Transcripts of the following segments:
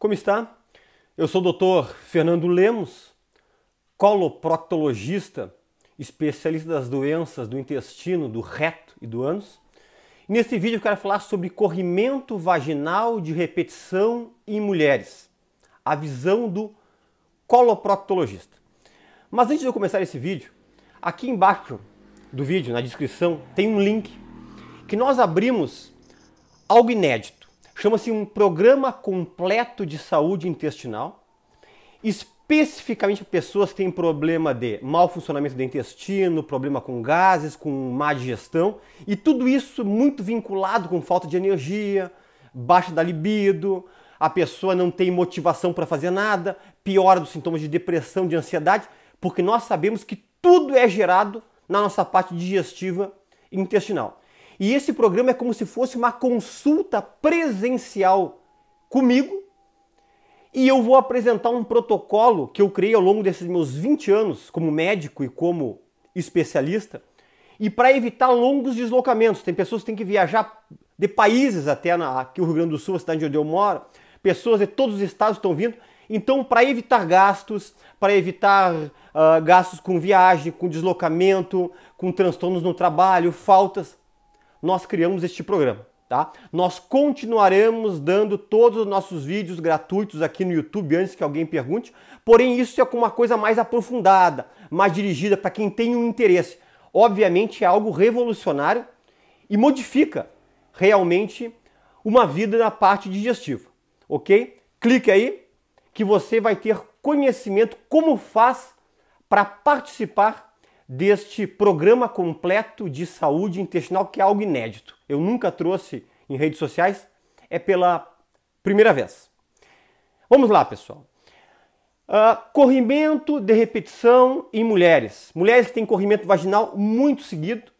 Como está? Eu sou o Dr. Fernando Lemos, coloproctologista, especialista das doenças do intestino, do reto e do ânus. E neste vídeo eu quero falar sobre corrimento vaginal de repetição em mulheres, a visão do coloproctologista. Mas antes de eu começar esse vídeo, aqui embaixo do vídeo, na descrição, tem um link que nós abrimos algo inédito chama-se um programa completo de saúde intestinal, especificamente para pessoas que têm problema de mau funcionamento do intestino, problema com gases, com má digestão, e tudo isso muito vinculado com falta de energia, baixa da libido, a pessoa não tem motivação para fazer nada, piora dos sintomas de depressão, de ansiedade, porque nós sabemos que tudo é gerado na nossa parte digestiva e intestinal. E esse programa é como se fosse uma consulta presencial comigo. E eu vou apresentar um protocolo que eu criei ao longo desses meus 20 anos como médico e como especialista. E para evitar longos deslocamentos, tem pessoas que têm que viajar de países até na, aqui o Rio Grande do Sul, a cidade onde eu moro, pessoas de todos os estados estão vindo. Então, para evitar gastos, para evitar uh, gastos com viagem, com deslocamento, com transtornos no trabalho, faltas, nós criamos este programa. Tá? Nós continuaremos dando todos os nossos vídeos gratuitos aqui no YouTube antes que alguém pergunte, porém isso é com uma coisa mais aprofundada, mais dirigida para quem tem um interesse. Obviamente é algo revolucionário e modifica realmente uma vida na parte digestiva, ok? Clique aí que você vai ter conhecimento como faz para participar deste programa completo de saúde intestinal, que é algo inédito. Eu nunca trouxe em redes sociais, é pela primeira vez. Vamos lá, pessoal. Uh, corrimento de repetição em mulheres. Mulheres que têm corrimento vaginal muito seguido.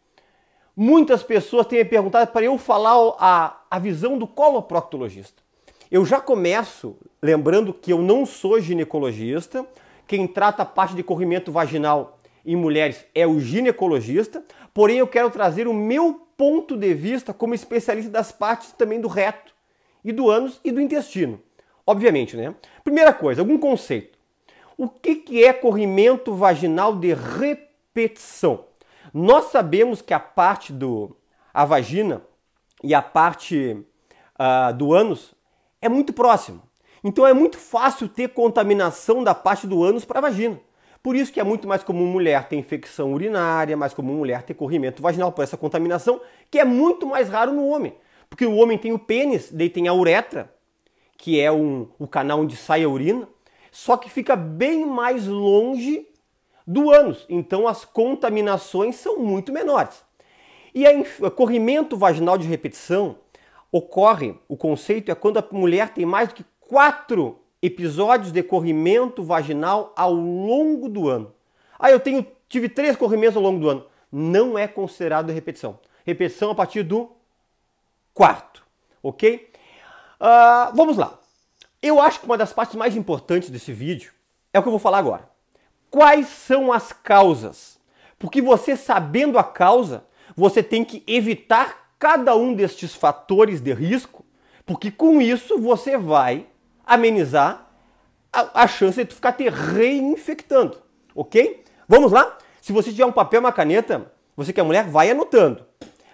Muitas pessoas têm me perguntado para eu falar a, a visão do coloproctologista. Eu já começo lembrando que eu não sou ginecologista. Quem trata a parte de corrimento vaginal em mulheres é o ginecologista, porém eu quero trazer o meu ponto de vista como especialista das partes também do reto e do ânus e do intestino. Obviamente, né? Primeira coisa, algum conceito. O que, que é corrimento vaginal de repetição? Nós sabemos que a parte do a vagina e a parte uh, do ânus é muito próximo. Então é muito fácil ter contaminação da parte do ânus para a vagina. Por isso que é muito mais comum mulher ter infecção urinária, mais comum mulher ter corrimento vaginal por essa contaminação, que é muito mais raro no homem. Porque o homem tem o pênis, daí tem a uretra, que é um, o canal onde sai a urina, só que fica bem mais longe do ânus. Então as contaminações são muito menores. E o corrimento vaginal de repetição ocorre, o conceito é quando a mulher tem mais do que quatro episódios de corrimento vaginal ao longo do ano. Ah, eu tenho, tive três corrimentos ao longo do ano. Não é considerado repetição. Repetição a partir do quarto, ok? Uh, vamos lá. Eu acho que uma das partes mais importantes desse vídeo é o que eu vou falar agora. Quais são as causas? Porque você sabendo a causa, você tem que evitar cada um destes fatores de risco, porque com isso você vai amenizar a, a chance de tu ficar te reinfectando, ok? Vamos lá? Se você tiver um papel uma caneta, você que é mulher, vai anotando.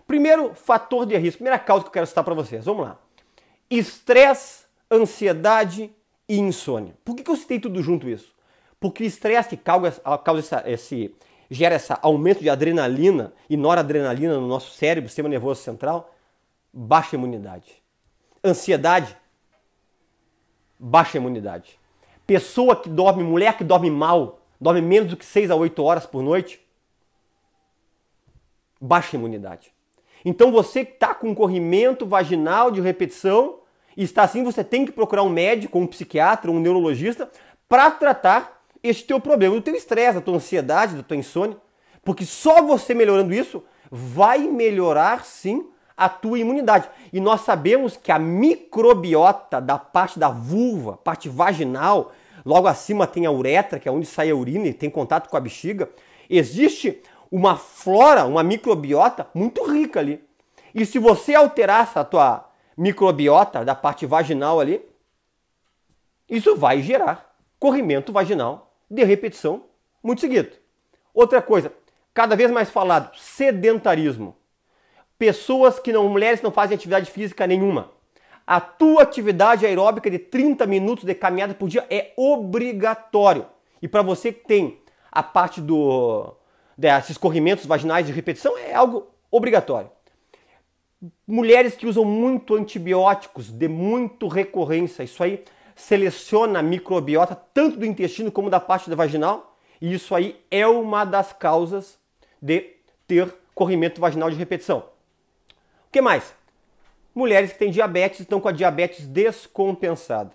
Primeiro fator de risco, primeira causa que eu quero citar para vocês, vamos lá. Estresse, ansiedade e insônia. Por que, que eu citei tudo junto isso? Porque o estresse que causa, causa essa, esse, gera esse aumento de adrenalina e noradrenalina no nosso cérebro, sistema nervoso central, baixa imunidade. Ansiedade, baixa imunidade. Pessoa que dorme, mulher que dorme mal, dorme menos do que 6 a 8 horas por noite, baixa imunidade. Então você que está com corrimento vaginal de repetição, e está assim, você tem que procurar um médico, um psiquiatra, um neurologista para tratar este teu problema, do teu estresse, da tua ansiedade, da tua insônia, porque só você melhorando isso vai melhorar sim a tua imunidade. E nós sabemos que a microbiota da parte da vulva, parte vaginal, logo acima tem a uretra, que é onde sai a urina e tem contato com a bexiga, existe uma flora, uma microbiota muito rica ali. E se você alterar essa tua microbiota da parte vaginal ali, isso vai gerar corrimento vaginal de repetição muito seguido. Outra coisa, cada vez mais falado, sedentarismo pessoas que não, mulheres não fazem atividade física nenhuma. A tua atividade aeróbica de 30 minutos de caminhada por dia é obrigatório. E para você que tem a parte do desses né, corrimentos vaginais de repetição é algo obrigatório. Mulheres que usam muito antibióticos de muito recorrência, isso aí seleciona a microbiota tanto do intestino como da parte da vaginal, e isso aí é uma das causas de ter corrimento vaginal de repetição. O que mais? Mulheres que têm diabetes estão com a diabetes descompensada.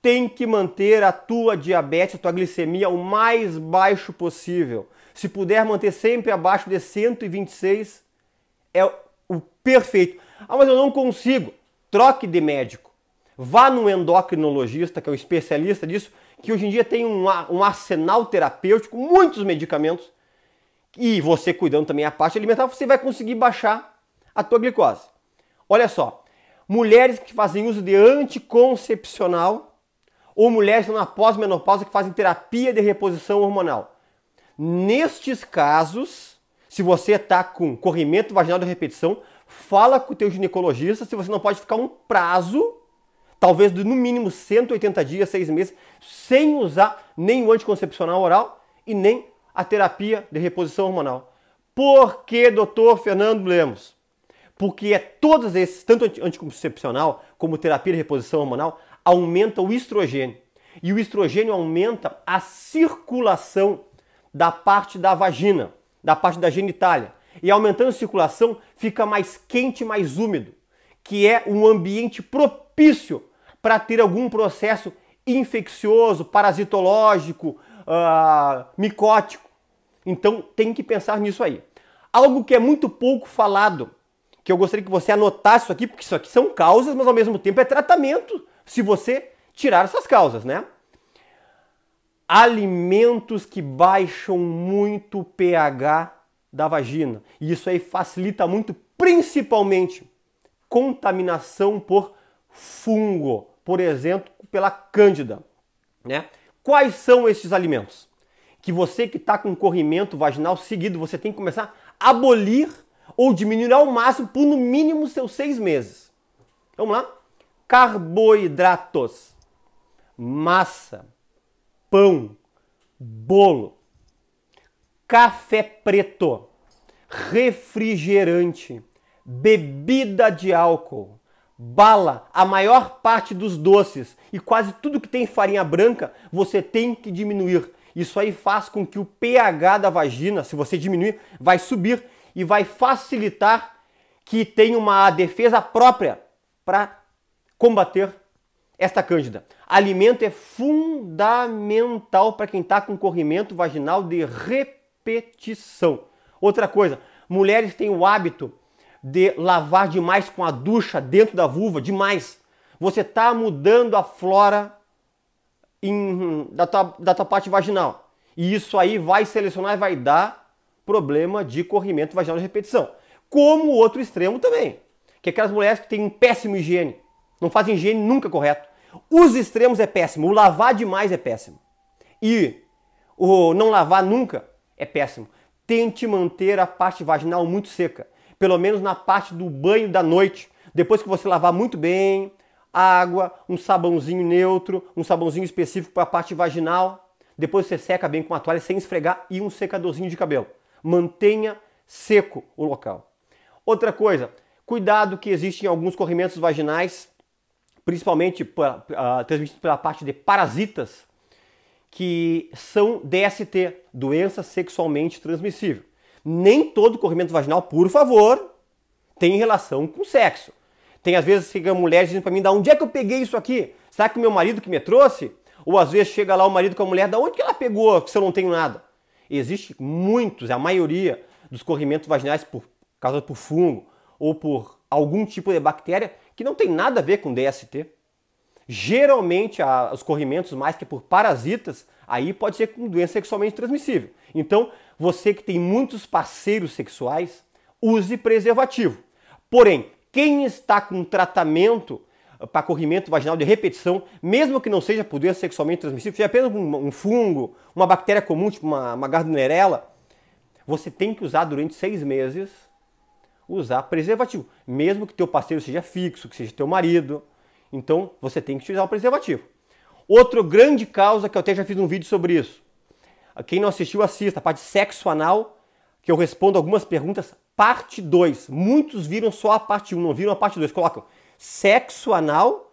Tem que manter a tua diabetes, a tua glicemia o mais baixo possível. Se puder manter sempre abaixo de 126, é o perfeito. Ah, mas eu não consigo. Troque de médico. Vá num endocrinologista, que é um especialista disso, que hoje em dia tem um, um arsenal terapêutico, muitos medicamentos. E você cuidando também a parte alimentar, você vai conseguir baixar a tua glicose. Olha só, mulheres que fazem uso de anticoncepcional ou mulheres na pós-menopausa que fazem terapia de reposição hormonal. Nestes casos, se você está com corrimento vaginal de repetição, fala com o teu ginecologista se você não pode ficar um prazo, talvez de no mínimo 180 dias, 6 meses, sem usar nem o anticoncepcional oral e nem a terapia de reposição hormonal. Por que, doutor Fernando Lemos? porque é todos esses, tanto anticoncepcional como terapia de reposição hormonal, aumenta o estrogênio. E o estrogênio aumenta a circulação da parte da vagina, da parte da genitália. E aumentando a circulação, fica mais quente, mais úmido, que é um ambiente propício para ter algum processo infeccioso, parasitológico, uh, micótico. Então tem que pensar nisso aí. Algo que é muito pouco falado que eu gostaria que você anotasse isso aqui, porque isso aqui são causas, mas ao mesmo tempo é tratamento, se você tirar essas causas, né? Alimentos que baixam muito o pH da vagina. E isso aí facilita muito, principalmente, contaminação por fungo, por exemplo, pela cândida, né? Quais são esses alimentos? Que você que está com corrimento vaginal seguido, você tem que começar a abolir ou diminuir ao máximo por no mínimo seus seis meses. Vamos lá? Carboidratos, massa, pão, bolo, café preto, refrigerante, bebida de álcool, bala, a maior parte dos doces e quase tudo que tem farinha branca, você tem que diminuir. Isso aí faz com que o pH da vagina, se você diminuir, vai subir e vai facilitar que tenha uma defesa própria para combater esta cândida. Alimento é fundamental para quem está com corrimento vaginal de repetição. Outra coisa, mulheres têm o hábito de lavar demais com a ducha dentro da vulva, demais. Você está mudando a flora em, da, tua, da tua parte vaginal. E isso aí vai selecionar e vai dar problema de corrimento vaginal de repetição. Como o outro extremo também, que é aquelas mulheres que têm um péssimo higiene, não fazem higiene nunca correto. Os extremos é péssimo, o lavar demais é péssimo. E o não lavar nunca é péssimo. Tente manter a parte vaginal muito seca, pelo menos na parte do banho da noite. Depois que você lavar muito bem, água, um sabãozinho neutro, um sabãozinho específico para a parte vaginal. Depois você seca bem com a toalha sem esfregar e um secadorzinho de cabelo mantenha seco o local. Outra coisa, cuidado que existem alguns corrimentos vaginais, principalmente uh, transmitidos pela parte de parasitas, que são DST, doença sexualmente transmissível. Nem todo corrimento vaginal, por favor, tem relação com sexo. Tem às vezes chega mulher dizendo para mim, da onde é que eu peguei isso aqui? Será que o meu marido que me trouxe? Ou às vezes chega lá o marido com a mulher, da onde que ela pegou que se eu não tenho nada? Existe muitos, é a maioria dos corrimentos vaginais por, causados por fungo ou por algum tipo de bactéria que não tem nada a ver com DST. Geralmente, a, os corrimentos mais que por parasitas, aí pode ser com doença sexualmente transmissível. Então, você que tem muitos parceiros sexuais, use preservativo. Porém, quem está com tratamento para corrimento vaginal de repetição, mesmo que não seja por doença sexualmente transmissível, seja apenas um, um fungo, uma bactéria comum, tipo uma, uma gardnerella, você tem que usar durante seis meses, usar preservativo. Mesmo que teu parceiro seja fixo, que seja teu marido, então você tem que utilizar o preservativo. Outra grande causa, que eu até já fiz um vídeo sobre isso. Quem não assistiu, assista. A parte sexo anal, que eu respondo algumas perguntas. Parte 2. Muitos viram só a parte 1, um, não viram a parte 2. Colocam sexo anal.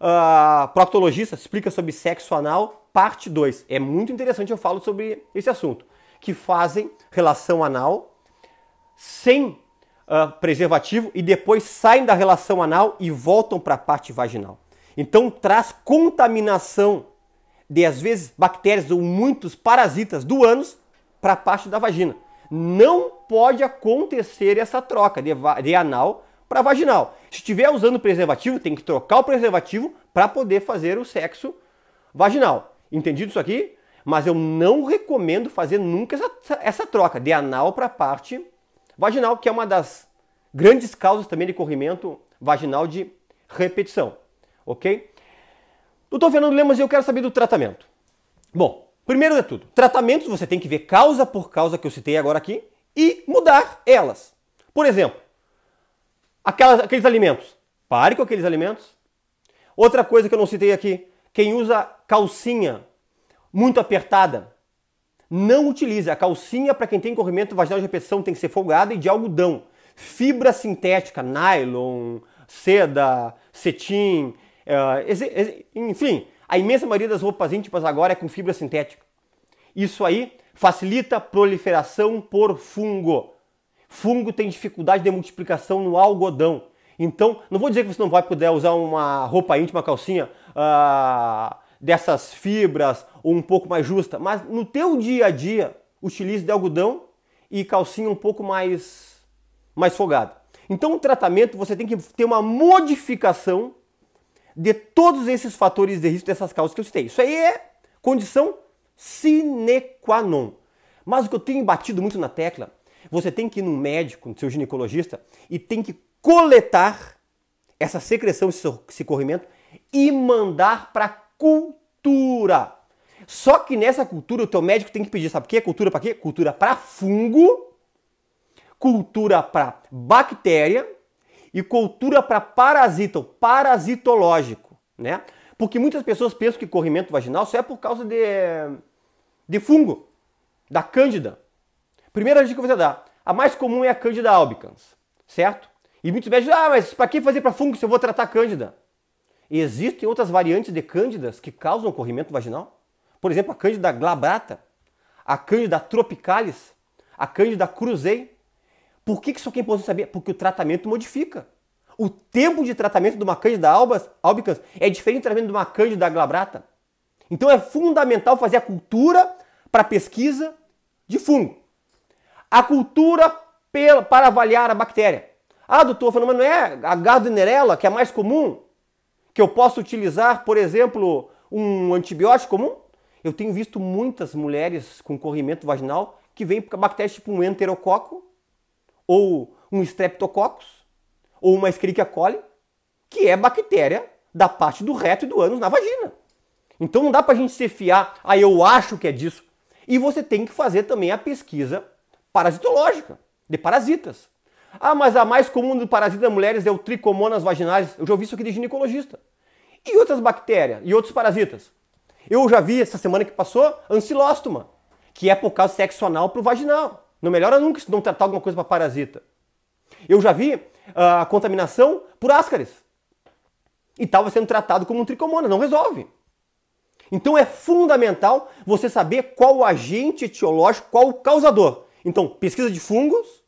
Uh, proctologista explica sobre sexo anal, parte 2. É muito interessante, eu falo sobre esse assunto. Que fazem relação anal sem uh, preservativo e depois saem da relação anal e voltam para a parte vaginal. Então traz contaminação de, às vezes, bactérias ou muitos parasitas do ânus para a parte da vagina. Não pode acontecer essa troca de, de anal para vaginal. Se estiver usando preservativo, tem que trocar o preservativo para poder fazer o sexo vaginal. Entendido isso aqui? Mas eu não recomendo fazer nunca essa, essa troca de anal para a parte vaginal, que é uma das grandes causas também de corrimento vaginal de repetição. Ok? Doutor Fernando Lemos, eu quero saber do tratamento. Bom, primeiro de tudo, tratamentos você tem que ver causa por causa que eu citei agora aqui e mudar elas. Por exemplo, aquelas, aqueles alimentos. Pare com aqueles alimentos. Outra coisa que eu não citei aqui: quem usa calcinha muito apertada, não utilize. A calcinha, para quem tem corrimento vaginal de repetição, tem que ser folgada e de algodão. Fibra sintética, nylon, seda, cetim, eh, enfim, a imensa maioria das roupas íntimas agora é com fibra sintética. Isso aí facilita a proliferação por fungo. Fungo tem dificuldade de multiplicação no algodão. Então, não vou dizer que você não vai poder usar uma roupa íntima, calcinha ah, dessas fibras ou um pouco mais justa, mas no teu dia a dia utilize de algodão e calcinha um pouco mais mais folgada. Então, o tratamento você tem que ter uma modificação de todos esses fatores de risco dessas causas que eu citei. Isso aí é condição sine qua non. Mas o que eu tenho batido muito na tecla você tem que ir num médico, no seu ginecologista, e tem que coletar essa secreção, esse corrimento e mandar para cultura. Só que nessa cultura o teu médico tem que pedir, sabe o que? Cultura para quê? Cultura para fungo, cultura para bactéria e cultura para parasito, parasitológico, né? Porque muitas pessoas pensam que corrimento vaginal só é por causa de, de fungo, da cândida. Primeira dica que eu vou te dar. A mais comum é a Candida albicans, certo? E muitos médicos dizem, ah, mas para que fazer para fungo se eu vou tratar Cândida? Existem outras variantes de Cândidas que causam corrimento vaginal? Por exemplo, a Cândida glabrata, a Cândida tropicalis, a Cândida cruzei. Por que, isso aqui é importante saber? Porque o tratamento modifica. O tempo de tratamento de uma Cândida albicans é diferente do tratamento de uma Cândida glabrata. Então é fundamental fazer a cultura para pesquisa de fungo a cultura para avaliar a bactéria. Ah, doutor, falando, mas não é a Gardnerella, que é a mais comum, que eu posso utilizar, por exemplo, um antibiótico comum? Eu tenho visto muitas mulheres com corrimento vaginal que vêm com bactérias tipo um enterococo, ou um streptococcus, ou uma escherichia coli, que é bactéria da parte do reto e do ânus na vagina. Então não dá para a gente se fiar, ah, eu acho que é disso. E você tem que fazer também a pesquisa parasitológica, de parasitas. Ah, mas a mais comum do parasita mulheres é o tricomonas vaginalis. Eu já ouvi isso aqui de ginecologista. E outras bactérias, e outros parasitas. Eu já vi essa semana que passou ancilóstoma, que é por causa do sexo anal para o vaginal. Não melhora nunca se não tratar alguma coisa para parasita. Eu já vi ah, a uh, contaminação por ascaris. E estava sendo tratado como um tricomonas, não resolve. Então é fundamental você saber qual o agente etiológico, qual o causador. Então, pesquisa de fungos,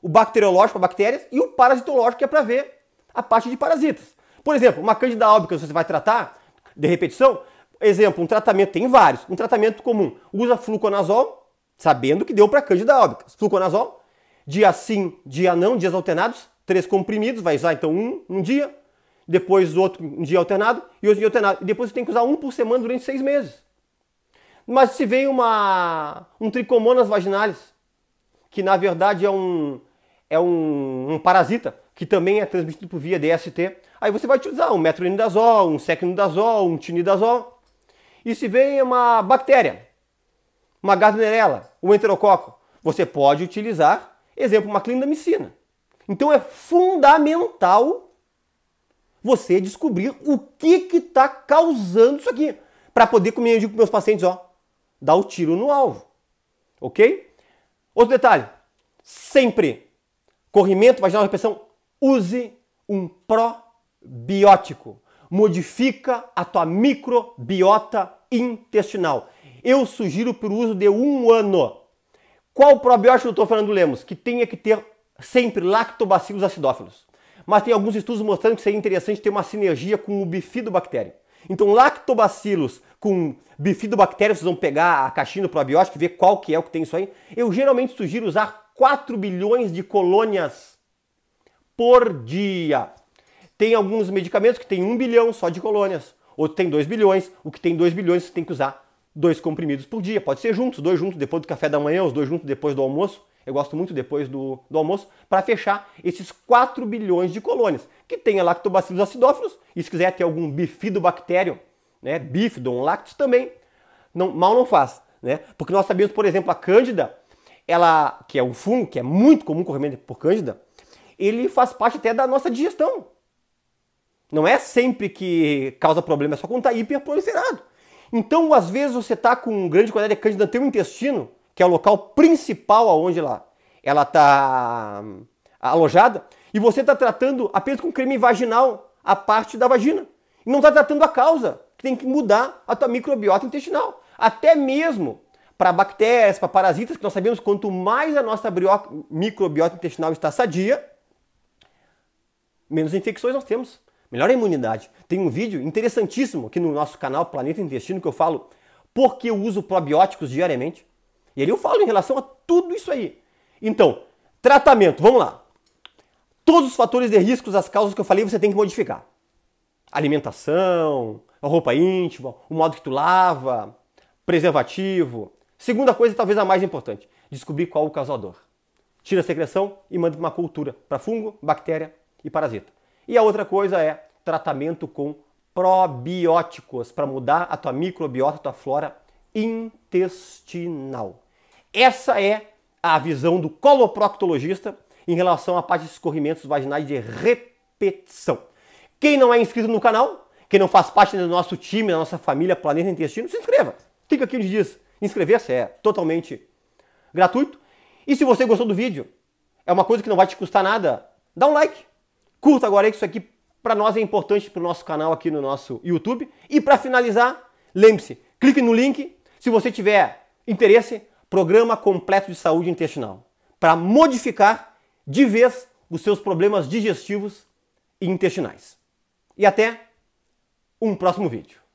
o bacteriológico para bactérias e o parasitológico, que é para ver a parte de parasitas. Por exemplo, uma candida albicans você vai tratar de repetição. Exemplo, um tratamento, tem vários. Um tratamento comum, usa fluconazol, sabendo que deu para candida albicans. Fluconazol, dia sim, dia não, dias alternados, três comprimidos, vai usar então um um dia, depois outro um dia alternado e outro dia alternado. E depois você tem que usar um por semana durante seis meses. Mas se vem uma, um tricomonas vaginalis, que na verdade é um, é um, um parasita, que também é transmitido por via DST. Aí você vai utilizar um metronidazol, um secnidazol, um tinidazol. E se vem uma bactéria, uma gardnerella, um enterococo, você pode utilizar, exemplo, uma clindamicina. Então é fundamental você descobrir o que está causando isso aqui, para poder, como eu digo para meus pacientes, ó, dar o um tiro no alvo, ok? Outro detalhe, sempre corrimento vaginal de repressão. use um probiótico. Modifica a tua microbiota intestinal. Eu sugiro para o uso de um ano. Qual probiótico, doutor Fernando Lemos? Que tenha que ter sempre lactobacilos acidófilos. Mas tem alguns estudos mostrando que seria interessante ter uma sinergia com o bifidobactéria. Então, lactobacilos com bifidobactérias, vocês vão pegar a caixinha do probiótico e ver qual que é o que tem isso aí. Eu geralmente sugiro usar 4 bilhões de colônias por dia. Tem alguns medicamentos que tem 1 bilhão só de colônias, outro tem 2 bilhões, o que tem 2 bilhões você tem que usar dois comprimidos por dia, pode ser juntos, dois juntos depois do café da manhã, os dois juntos depois do almoço eu gosto muito depois do, do almoço, para fechar esses 4 bilhões de colônias, que tem a lactobacilos acidófilos, e se quiser ter algum bifidobactério, né, bifidon lactis também, não, mal não faz, né? Porque nós sabemos, por exemplo, a cândida, ela, que é um fungo que é muito comum correr por cândida, ele faz parte até da nossa digestão. Não é sempre que causa problema, é só quando está hiperproliferado. Então, às vezes, você está com um grande quantidade de cândida no teu intestino, que é o local principal aonde ela ela está hum, alojada, e você está tratando apenas com creme vaginal a parte da vagina. E não está tratando a causa, que tem que mudar a tua microbiota intestinal. Até mesmo para bactérias, para parasitas, que nós sabemos quanto mais a nossa microbiota intestinal está sadia, menos infecções nós temos. Melhor a imunidade. Tem um vídeo interessantíssimo aqui no nosso canal Planeta Intestino que eu falo por que eu uso probióticos diariamente. E ali eu falo em relação a tudo isso aí. Então, tratamento, vamos lá. Todos os fatores de riscos, as causas que eu falei, você tem que modificar. Alimentação, roupa íntima, o modo que tu lava, preservativo. Segunda coisa, talvez a mais importante, descobrir qual o causador. Tira a secreção e manda para uma cultura, para fungo, bactéria e parasita. E a outra coisa é tratamento com probióticos para mudar a tua microbiota, a tua flora intestinal. Essa é a visão do coloproctologista em relação à parte de escorrimentos vaginais de repetição. Quem não é inscrito no canal, quem não faz parte do nosso time, da nossa família Planeta Intestino, se inscreva. Clica aqui onde diz inscrever-se, é totalmente gratuito. E se você gostou do vídeo, é uma coisa que não vai te custar nada, dá um like, curta agora aí que isso aqui para nós é importante para o nosso canal aqui no nosso YouTube. E para finalizar, lembre-se, clique no link. Se você tiver interesse, Programa Completo de Saúde Intestinal, para modificar de vez os seus problemas digestivos e intestinais. E até um próximo vídeo.